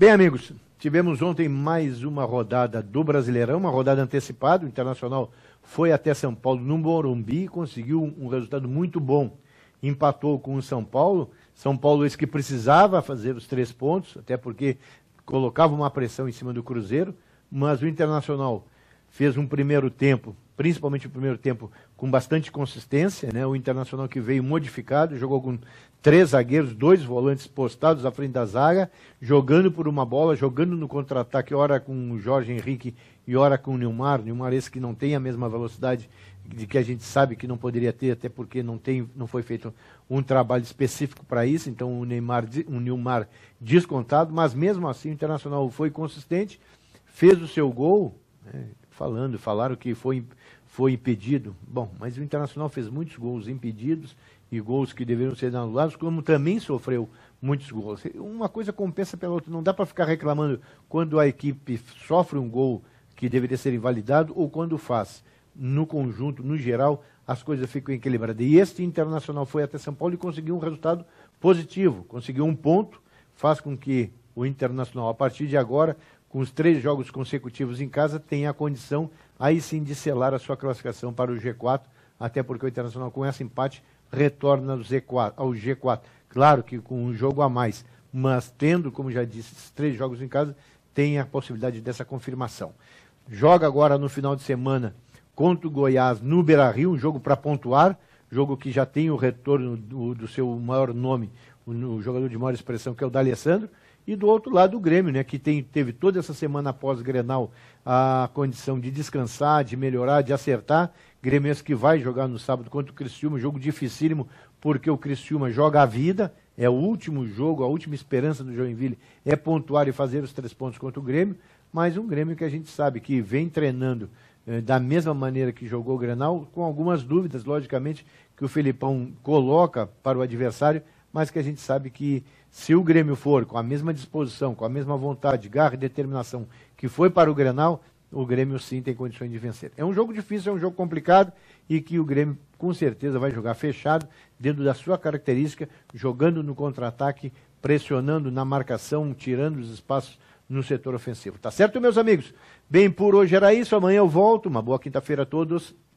Bem, amigos, tivemos ontem mais uma rodada do Brasileirão, uma rodada antecipada. O Internacional foi até São Paulo no Morumbi e conseguiu um resultado muito bom. Empatou com o São Paulo. São Paulo esse que precisava fazer os três pontos, até porque colocava uma pressão em cima do Cruzeiro, mas o Internacional fez um primeiro tempo, principalmente o primeiro tempo, com bastante consistência. Né? O Internacional que veio modificado, jogou com três zagueiros, dois volantes postados à frente da zaga, jogando por uma bola, jogando no contra-ataque, ora com o Jorge Henrique e ora com o Nilmar. Nilmar esse que não tem a mesma velocidade de que a gente sabe que não poderia ter, até porque não, tem, não foi feito um trabalho específico para isso, então o Neymar, o Nilmar descontado, mas mesmo assim o Internacional foi consistente, fez o seu gol, né? falando, falaram que foi, foi impedido. Bom, mas o Internacional fez muitos gols impedidos e gols que deveriam ser anulados, como também sofreu muitos gols. Uma coisa compensa pela outra. Não dá para ficar reclamando quando a equipe sofre um gol que deveria ser invalidado ou quando faz. No conjunto, no geral, as coisas ficam equilibradas. E este Internacional foi até São Paulo e conseguiu um resultado positivo. Conseguiu um ponto, faz com que o Internacional, a partir de agora, com os três jogos consecutivos em casa, tem a condição aí sim de selar a sua classificação para o G4, até porque o Internacional com esse empate retorna ao, Z4, ao G4. Claro que com um jogo a mais, mas tendo, como já disse, esses três jogos em casa, tem a possibilidade dessa confirmação. Joga agora no final de semana contra o Goiás no Beira-Rio, um jogo para pontuar, jogo que já tem o retorno do, do seu maior nome, o jogador de maior expressão, que é o D'Alessandro, e do outro lado o Grêmio, né, que tem, teve toda essa semana após o Grenal a condição de descansar, de melhorar, de acertar. Grêmio que vai jogar no sábado contra o Criciúma, jogo dificílimo, porque o Criciúma joga a vida, é o último jogo, a última esperança do Joinville é pontuar e fazer os três pontos contra o Grêmio, mas um Grêmio que a gente sabe que vem treinando eh, da mesma maneira que jogou o Grenal, com algumas dúvidas, logicamente, que o Felipão coloca para o adversário, mas que a gente sabe que se o Grêmio for com a mesma disposição, com a mesma vontade, garra e determinação que foi para o Grenal, o Grêmio sim tem condições de vencer. É um jogo difícil, é um jogo complicado e que o Grêmio com certeza vai jogar fechado, dentro da sua característica, jogando no contra-ataque, pressionando na marcação, tirando os espaços no setor ofensivo. Tá certo, meus amigos? Bem, por hoje era isso. Amanhã eu volto. Uma boa quinta-feira a todos.